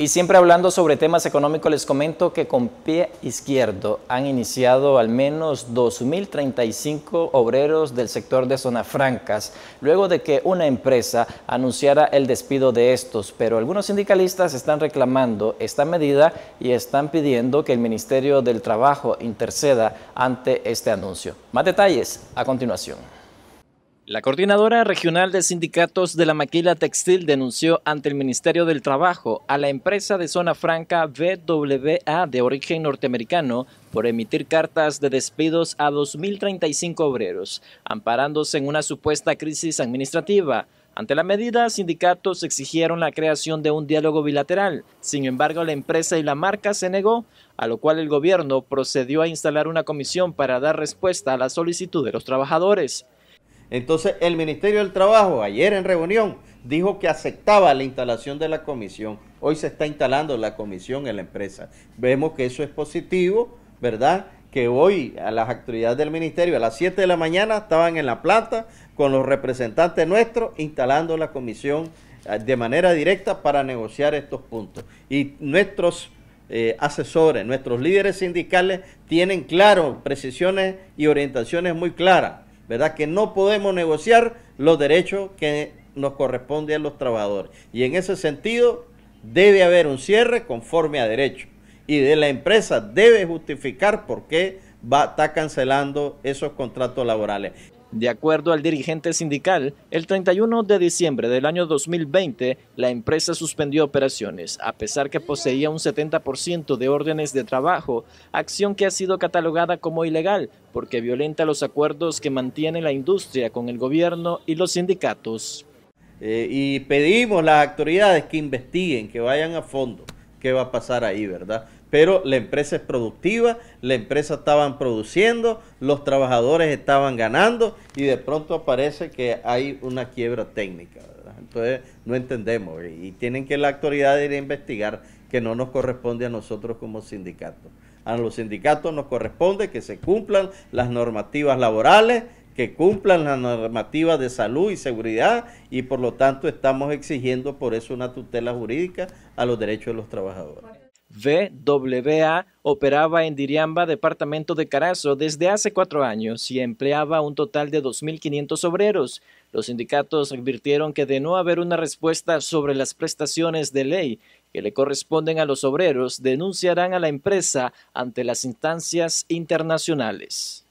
Y siempre hablando sobre temas económicos, les comento que con pie izquierdo han iniciado al menos 2.035 obreros del sector de zonas francas, luego de que una empresa anunciara el despido de estos. Pero algunos sindicalistas están reclamando esta medida y están pidiendo que el Ministerio del Trabajo interceda ante este anuncio. Más detalles a continuación. La coordinadora regional de sindicatos de la maquila textil denunció ante el Ministerio del Trabajo a la empresa de zona franca BWA de origen norteamericano por emitir cartas de despidos a 2.035 obreros, amparándose en una supuesta crisis administrativa. Ante la medida, sindicatos exigieron la creación de un diálogo bilateral. Sin embargo, la empresa y la marca se negó, a lo cual el gobierno procedió a instalar una comisión para dar respuesta a la solicitud de los trabajadores. Entonces, el Ministerio del Trabajo, ayer en reunión, dijo que aceptaba la instalación de la comisión. Hoy se está instalando la comisión en la empresa. Vemos que eso es positivo, ¿verdad? Que hoy a las actividades del ministerio a las 7 de la mañana estaban en la planta con los representantes nuestros instalando la comisión eh, de manera directa para negociar estos puntos. Y nuestros eh, asesores, nuestros líderes sindicales tienen claro precisiones y orientaciones muy claras ¿verdad? Que no podemos negociar los derechos que nos corresponden a los trabajadores. Y en ese sentido debe haber un cierre conforme a derecho. Y de la empresa debe justificar por qué va, está cancelando esos contratos laborales. De acuerdo al dirigente sindical, el 31 de diciembre del año 2020, la empresa suspendió operaciones, a pesar que poseía un 70% de órdenes de trabajo, acción que ha sido catalogada como ilegal porque violenta los acuerdos que mantiene la industria con el gobierno y los sindicatos. Eh, y pedimos a las autoridades que investiguen, que vayan a fondo qué va a pasar ahí, ¿verdad? Pero la empresa es productiva, la empresa estaban produciendo, los trabajadores estaban ganando y de pronto aparece que hay una quiebra técnica, ¿verdad? Entonces no entendemos y tienen que la autoridad ir a investigar que no nos corresponde a nosotros como sindicato. A los sindicatos nos corresponde que se cumplan las normativas laborales, que cumplan la normativa de salud y seguridad y por lo tanto estamos exigiendo por eso una tutela jurídica a los derechos de los trabajadores. VWA operaba en Diriamba, departamento de Carazo, desde hace cuatro años y empleaba un total de 2.500 obreros. Los sindicatos advirtieron que de no haber una respuesta sobre las prestaciones de ley que le corresponden a los obreros, denunciarán a la empresa ante las instancias internacionales.